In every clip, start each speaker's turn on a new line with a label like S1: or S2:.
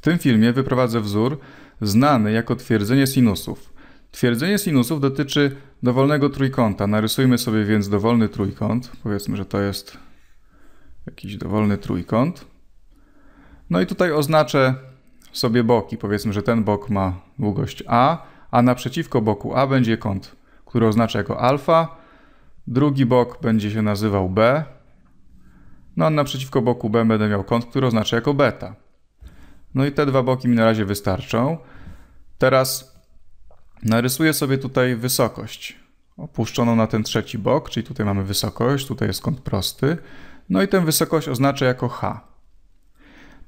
S1: W tym filmie wyprowadzę wzór znany jako twierdzenie sinusów. Twierdzenie sinusów dotyczy dowolnego trójkąta. Narysujmy sobie więc dowolny trójkąt. Powiedzmy, że to jest jakiś dowolny trójkąt. No i tutaj oznaczę sobie boki. Powiedzmy, że ten bok ma długość A, a naprzeciwko boku A będzie kąt, który oznaczę jako alfa. Drugi bok będzie się nazywał B. No a naprzeciwko boku B będę miał kąt, który oznaczę jako beta. No i te dwa boki mi na razie wystarczą. Teraz narysuję sobie tutaj wysokość. Opuszczoną na ten trzeci bok, czyli tutaj mamy wysokość, tutaj jest kąt prosty. No i tę wysokość oznaczę jako h.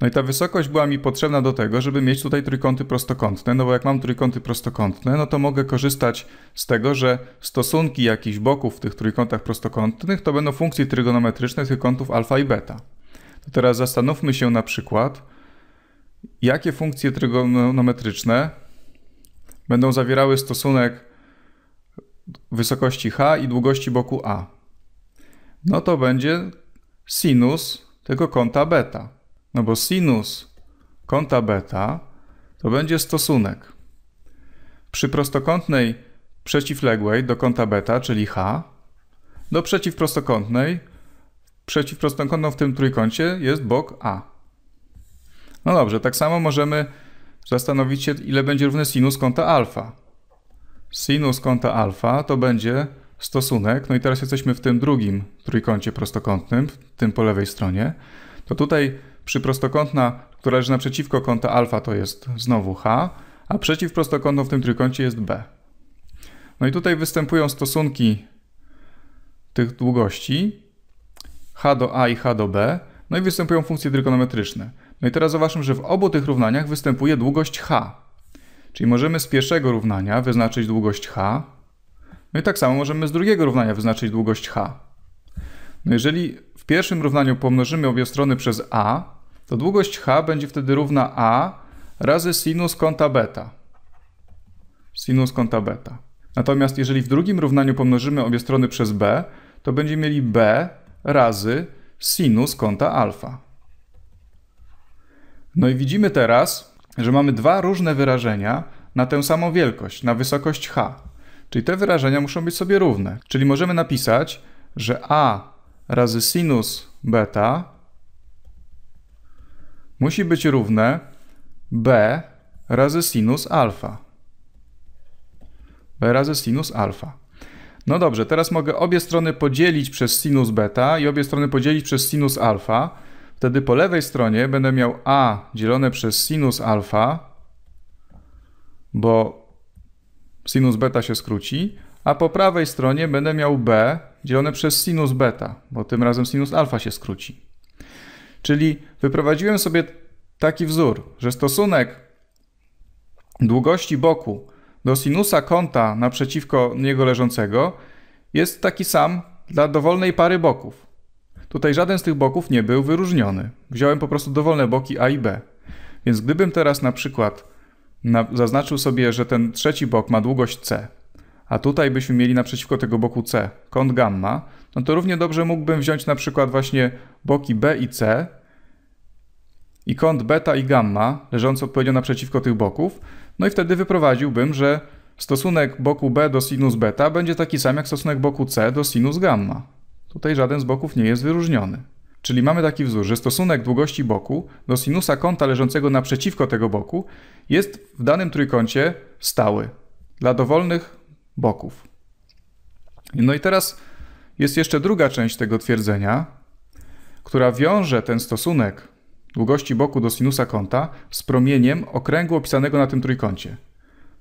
S1: No i ta wysokość była mi potrzebna do tego, żeby mieć tutaj trójkąty prostokątne, no bo jak mam trójkąty prostokątne, no to mogę korzystać z tego, że stosunki jakichś boków w tych trójkątach prostokątnych to będą funkcje trygonometryczne tych kątów alfa i beta. To teraz zastanówmy się na przykład, jakie funkcje trygonometryczne będą zawierały stosunek wysokości h i długości boku a. No to będzie sinus tego kąta beta. No bo sinus kąta beta to będzie stosunek przy prostokątnej przeciwległej do kąta beta, czyli h, do przeciwprostokątnej, przeciwprostokątną w tym trójkącie jest bok a. No dobrze, tak samo możemy zastanowić się, ile będzie równe sinus kąta alfa. Sinus kąta alfa to będzie stosunek, no i teraz jesteśmy w tym drugim trójkącie prostokątnym, w tym po lewej stronie, to tutaj przy prostokątna, która leży naprzeciwko kąta alfa, to jest znowu h, a przeciw prostokątną w tym trójkącie jest b. No i tutaj występują stosunki tych długości h do a i h do b, no i występują funkcje trygonometryczne. No i teraz zauważmy, że w obu tych równaniach występuje długość h. Czyli możemy z pierwszego równania wyznaczyć długość h. No i tak samo możemy z drugiego równania wyznaczyć długość h. No jeżeli w pierwszym równaniu pomnożymy obie strony przez a, to długość h będzie wtedy równa a razy sinus kąta beta. Sinus kąta beta. Natomiast jeżeli w drugim równaniu pomnożymy obie strony przez b, to będziemy mieli b razy sinus kąta alfa. No i widzimy teraz, że mamy dwa różne wyrażenia na tę samą wielkość, na wysokość h. Czyli te wyrażenia muszą być sobie równe. Czyli możemy napisać, że a razy sinus beta musi być równe b razy sinus alfa. b razy sinus alfa. No dobrze, teraz mogę obie strony podzielić przez sinus beta i obie strony podzielić przez sinus alfa. Wtedy po lewej stronie będę miał a dzielone przez sinus alfa, bo sinus beta się skróci, a po prawej stronie będę miał b dzielone przez sinus beta, bo tym razem sinus alfa się skróci. Czyli wyprowadziłem sobie taki wzór, że stosunek długości boku do sinusa kąta naprzeciwko niego leżącego jest taki sam dla dowolnej pary boków. Tutaj żaden z tych boków nie był wyróżniony. Wziąłem po prostu dowolne boki A i B. Więc gdybym teraz na przykład na, zaznaczył sobie, że ten trzeci bok ma długość C, a tutaj byśmy mieli naprzeciwko tego boku C kąt gamma, no to równie dobrze mógłbym wziąć na przykład właśnie boki B i C i kąt beta i gamma leżące odpowiednio naprzeciwko tych boków, no i wtedy wyprowadziłbym, że stosunek boku B do sinus beta będzie taki sam jak stosunek boku C do sinus gamma. Tutaj żaden z boków nie jest wyróżniony. Czyli mamy taki wzór, że stosunek długości boku do sinusa kąta leżącego naprzeciwko tego boku jest w danym trójkącie stały dla dowolnych boków. No i teraz jest jeszcze druga część tego twierdzenia, która wiąże ten stosunek długości boku do sinusa kąta z promieniem okręgu opisanego na tym trójkącie.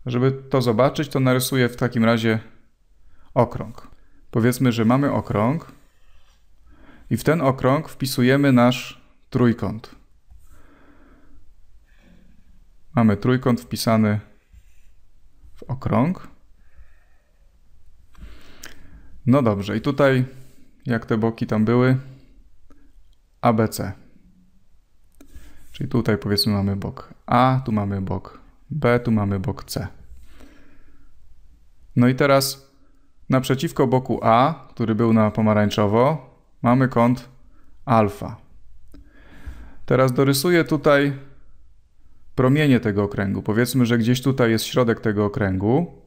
S1: Żeby to zobaczyć, to narysuję w takim razie okrąg. Powiedzmy, że mamy okrąg, i w ten okrąg wpisujemy nasz trójkąt. Mamy trójkąt wpisany w okrąg. No dobrze, i tutaj jak te boki tam były? ABC. Czyli tutaj powiedzmy mamy bok A, tu mamy bok B, tu mamy bok C. No i teraz naprzeciwko boku A, który był na pomarańczowo, mamy kąt alfa. Teraz dorysuję tutaj promienie tego okręgu. Powiedzmy, że gdzieś tutaj jest środek tego okręgu.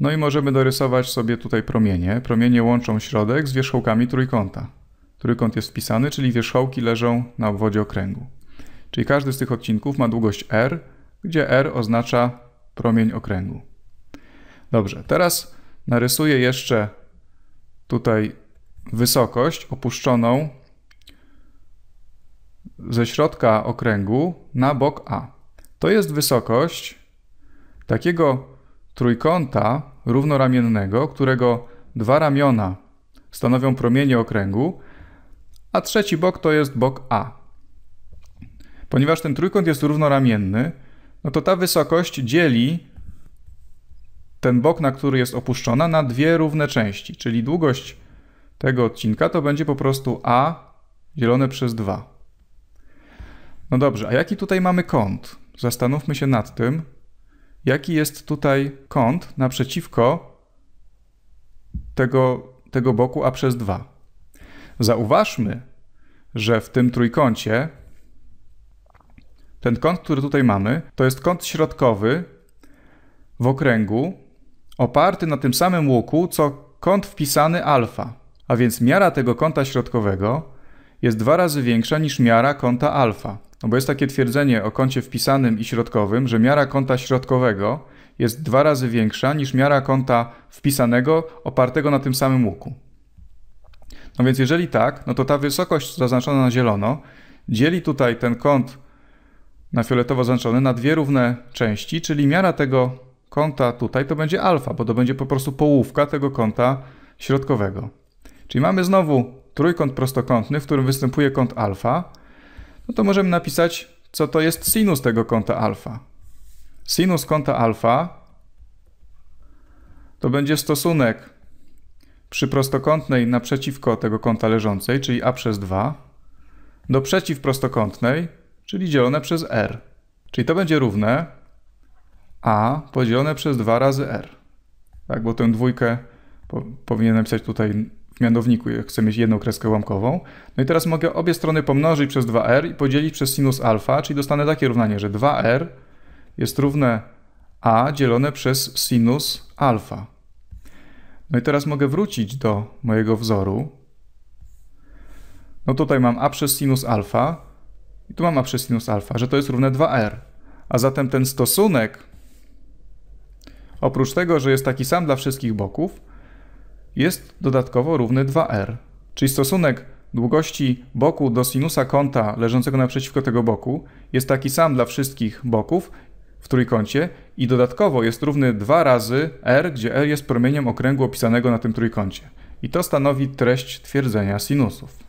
S1: No i możemy dorysować sobie tutaj promienie. Promienie łączą środek z wierzchołkami trójkąta. Trójkąt jest wpisany, czyli wierzchołki leżą na obwodzie okręgu. Czyli każdy z tych odcinków ma długość r, gdzie r oznacza promień okręgu. Dobrze, teraz narysuję jeszcze tutaj wysokość opuszczoną ze środka okręgu na bok A. To jest wysokość takiego trójkąta równoramiennego, którego dwa ramiona stanowią promienie okręgu, a trzeci bok to jest bok A. Ponieważ ten trójkąt jest równoramienny, no to ta wysokość dzieli ten bok, na który jest opuszczona, na dwie równe części, czyli długość tego odcinka, to będzie po prostu a dzielone przez 2. No dobrze, a jaki tutaj mamy kąt? Zastanówmy się nad tym, jaki jest tutaj kąt naprzeciwko tego, tego boku a przez 2. Zauważmy, że w tym trójkącie ten kąt, który tutaj mamy, to jest kąt środkowy w okręgu oparty na tym samym łuku, co kąt wpisany alfa a więc miara tego kąta środkowego jest dwa razy większa niż miara kąta alfa. No bo jest takie twierdzenie o kącie wpisanym i środkowym, że miara kąta środkowego jest dwa razy większa niż miara kąta wpisanego opartego na tym samym łuku. No więc jeżeli tak, no to ta wysokość zaznaczona na zielono dzieli tutaj ten kąt na fioletowo zaznaczony na dwie równe części, czyli miara tego kąta tutaj to będzie alfa, bo to będzie po prostu połówka tego kąta środkowego. Czyli mamy znowu trójkąt prostokątny, w którym występuje kąt alfa, no to możemy napisać, co to jest sinus tego kąta alfa. Sinus kąta alfa to będzie stosunek przy prostokątnej naprzeciwko tego kąta leżącej, czyli a przez 2, do przeciwprostokątnej, czyli dzielone przez r. Czyli to będzie równe a podzielone przez 2 razy r. Tak, bo tę dwójkę po, powinienem napisać tutaj mianowniku, jak chcę mieć jedną kreskę łamkową. No i teraz mogę obie strony pomnożyć przez 2r i podzielić przez sinus alfa, czyli dostanę takie równanie, że 2r jest równe a dzielone przez sinus alfa. No i teraz mogę wrócić do mojego wzoru. No tutaj mam a przez sinus alfa i tu mam a przez sinus alfa, że to jest równe 2r. A zatem ten stosunek, oprócz tego, że jest taki sam dla wszystkich boków, jest dodatkowo równy 2r, czyli stosunek długości boku do sinusa kąta leżącego naprzeciwko tego boku jest taki sam dla wszystkich boków w trójkącie i dodatkowo jest równy 2 razy r, gdzie r jest promieniem okręgu opisanego na tym trójkącie. I to stanowi treść twierdzenia sinusów.